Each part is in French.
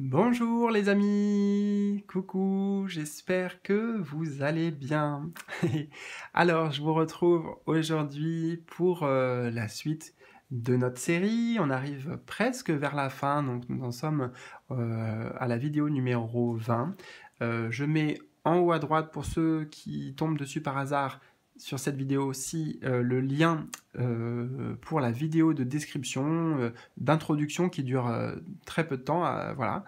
Bonjour les amis, coucou, j'espère que vous allez bien. Alors je vous retrouve aujourd'hui pour euh, la suite de notre série, on arrive presque vers la fin, donc nous en sommes euh, à la vidéo numéro 20. Euh, je mets en haut à droite pour ceux qui tombent dessus par hasard sur cette vidéo aussi euh, le lien euh, pour la vidéo de description, euh, d'introduction qui dure très peu de temps. voilà.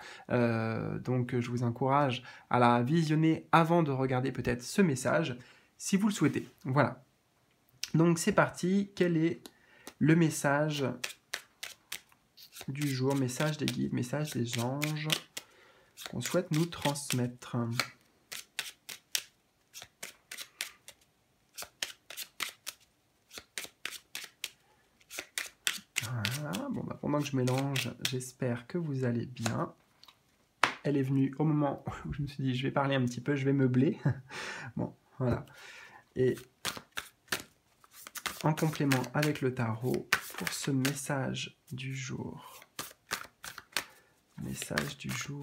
donc je vous encourage à la visionner avant de regarder peut-être ce message, si vous le souhaitez. Voilà. Donc c'est parti. Quel est le message du jour Message des guides, message des anges qu'on souhaite nous transmettre. bon, bah, pendant que je mélange, j'espère que vous allez bien. Elle est venue au moment où je me suis dit, je vais parler un petit peu, je vais meubler. bon, voilà. Et en complément avec le tarot, pour ce message du jour, message du jour,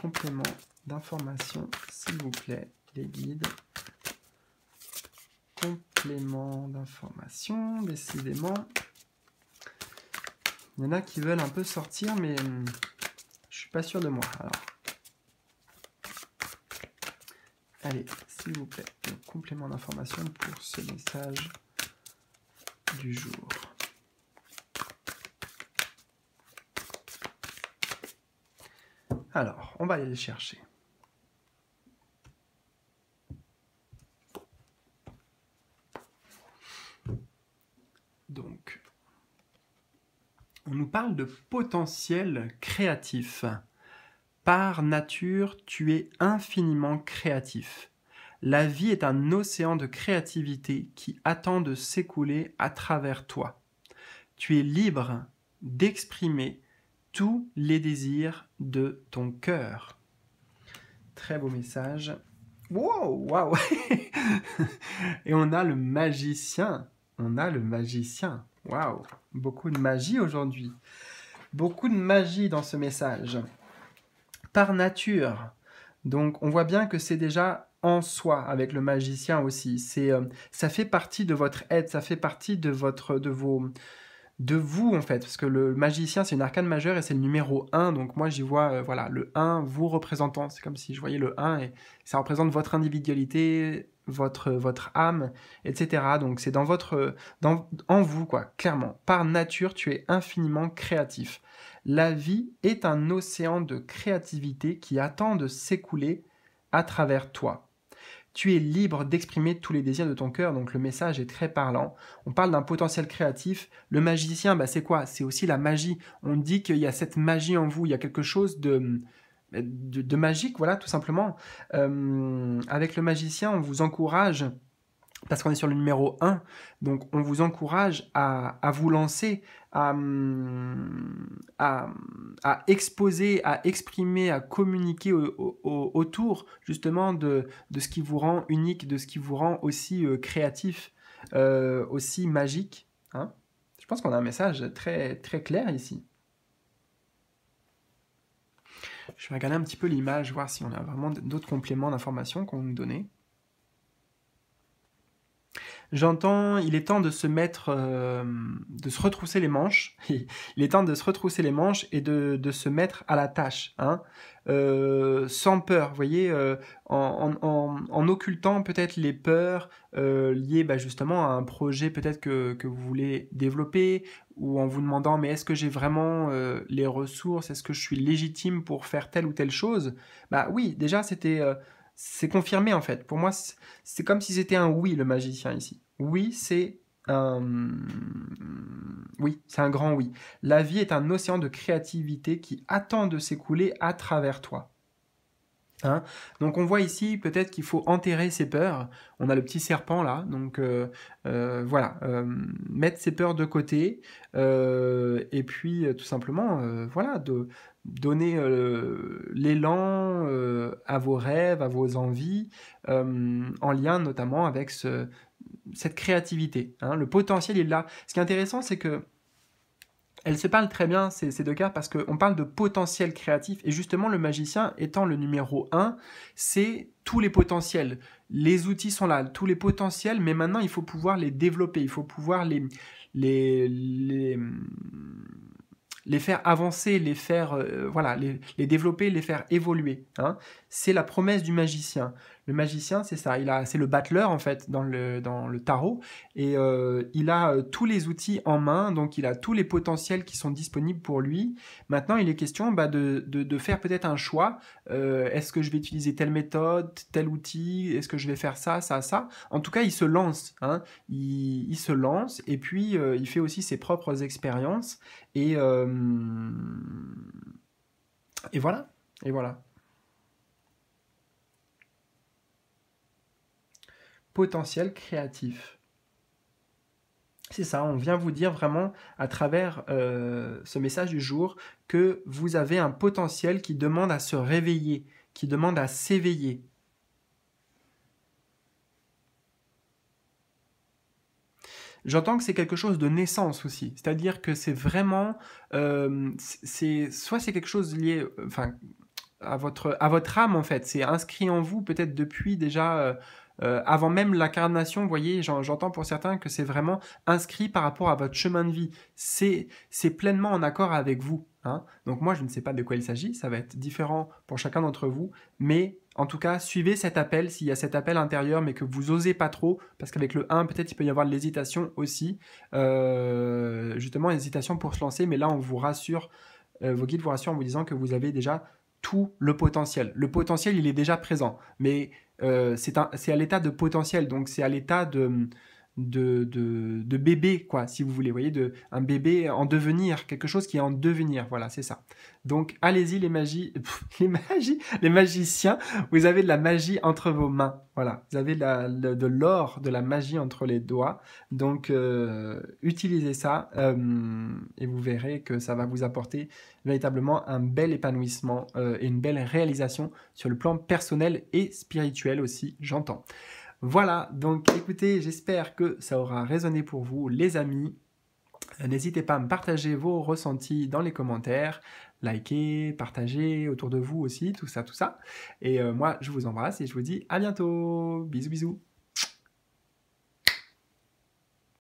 complément d'information, s'il vous plaît, les guides. Complément d'information, décidément. Il y en a qui veulent un peu sortir, mais je hum, je suis pas sûr de moi. Alors. Allez, s'il vous plaît, complément d'information pour ce message du jour. Alors, on va aller le chercher. on nous parle de potentiel créatif. Par nature, tu es infiniment créatif. La vie est un océan de créativité qui attend de s'écouler à travers toi. Tu es libre d'exprimer tous les désirs de ton cœur. Très beau message. Wow, waouh. Et on a le magicien on a le magicien. Waouh, beaucoup de magie aujourd'hui. Beaucoup de magie dans ce message. Par nature. Donc on voit bien que c'est déjà en soi avec le magicien aussi. C'est euh, ça fait partie de votre aide, ça fait partie de votre de vos de vous en fait parce que le magicien c'est une arcane majeure et c'est le numéro 1 donc moi j'y vois euh, voilà le 1 vous représentant, c'est comme si je voyais le 1 et ça représente votre individualité, votre, votre âme, etc. Donc c'est dans votre, dans, en vous, quoi, clairement. Par nature, tu es infiniment créatif. La vie est un océan de créativité qui attend de s'écouler à travers toi. Tu es libre d'exprimer tous les désirs de ton cœur, donc le message est très parlant. On parle d'un potentiel créatif. Le magicien, bah c'est quoi C'est aussi la magie. On dit qu'il y a cette magie en vous, il y a quelque chose de, euh, de, magique, voilà, tout simplement. Euh, avec le magicien, on vous encourage, parce qu'on est sur le numéro 1, donc on vous encourage à, vous lancer, à, exposer, à exprimer, à communiquer autour justement de, ce qui vous rend unique, de ce qui vous rend aussi euh, créatif, aussi magique. Hein. je pense qu'on a un message très, très clair ici. Je vais regarder un petit peu l'image, voir si on a vraiment d'autres compléments d'informations qu'on nous donnait. J'entends, il est temps de se mettre, euh, de se retrousser les manches. il est temps de se retrousser les manches et de, de se mettre à la tâche, hein, euh, sans peur, vous voyez, euh, en, en, en, occultant peut-être les peurs liées bah, justement à un projet peut-être que, que, vous voulez développer ou en vous demandant mais est-ce que j'ai vraiment les ressources, est-ce que je suis légitime pour faire telle ou telle chose Bah oui, déjà c'était c'est confirmé en fait. Pour moi, c'est comme si c'était un oui le magicien ici. Oui, c'est un... Oui, c'est un grand oui. La vie est un océan de créativité qui attend de s'écouler à travers toi. Hein? donc on voit ici peut-être qu'il faut enterrer ses peurs. On a le petit serpent là, donc euh, euh, voilà, euh, mettre ses peurs de côté et puis tout simplement, voilà, de donner l'élan à vos rêves, à vos envies, en lien notamment avec ce, cette créativité. Hein. le potentiel il est là. Ce qui est intéressant, c'est que elles se parlent très bien, ces, deux cas, parce qu'on parle de potentiel créatif, et justement, le magicien étant le numéro un, c'est tous les potentiels. Les outils sont là, tous les potentiels, mais maintenant, il faut pouvoir les développer, il faut pouvoir les, les, les, faire avancer, les faire, euh, voilà, les, développer, les faire évoluer. Hein. C'est la promesse du magicien. Le magicien, c'est ça. Il a, c'est le battleur en fait dans le dans le tarot et euh, il a euh, tous les outils en main, donc il a tous les potentiels qui sont disponibles pour lui. Maintenant, il est question bah, de, de, de faire peut-être un choix. Euh, est-ce que je vais utiliser telle méthode, tel outil Est-ce que je vais faire ça, ça, ça En tout cas, il se lance. Hein. Il, il, se lance et puis il fait aussi ses propres expériences et et voilà. Et voilà. potentiel créatif. C'est ça, on vient vous dire vraiment à travers euh, ce message du jour que vous avez un potentiel qui demande à se réveiller, qui demande à s'éveiller. J'entends que c'est quelque chose de naissance aussi, c'est-à-dire que c'est vraiment, euh, c'est soit c'est quelque chose lié, enfin à votre à votre âme en fait, c'est inscrit en vous peut-être depuis déjà. Euh, euh, avant même l'incarnation, vous voyez, j'entends pour certains que c'est vraiment inscrit par rapport à votre chemin de vie. C'est pleinement en accord avec vous. Hein. Donc moi, je ne sais pas de quoi il s'agit, ça va être différent pour chacun d'entre vous, mais en tout cas, suivez cet appel s'il y a cet appel intérieur, mais que vous osez pas trop, parce qu'avec le 1, peut-être il peut y avoir de l'hésitation aussi. Euh, justement, hésitation pour se lancer, mais là, on vous rassure, euh, vos guides vous rassurent en vous disant que vous avez déjà tout le potentiel. Le potentiel, il est déjà présent, mais euh, c'est à l'état de potentiel, donc c'est à l'état de de, de, bébé, quoi, si vous voulez, voyez, de, un bébé en devenir, quelque chose qui est en devenir, voilà, c'est ça. Donc, allez-y, les magies, les magiciens, vous avez de la magie entre vos mains, voilà, vous avez de, l'or, de la magie entre les doigts, donc euh, utilisez ça euh, et vous verrez que ça va vous apporter véritablement un bel épanouissement euh, et une belle réalisation sur le plan personnel et spirituel aussi, j'entends. Voilà, donc écoutez, j'espère que ça aura résonné pour vous, les amis. Euh, n'hésitez pas à me partager vos ressentis dans les commentaires, liker, partager autour de vous aussi, tout ça, tout ça. Et euh, moi, je vous embrasse et je vous dis à bientôt. Bisous, bisous.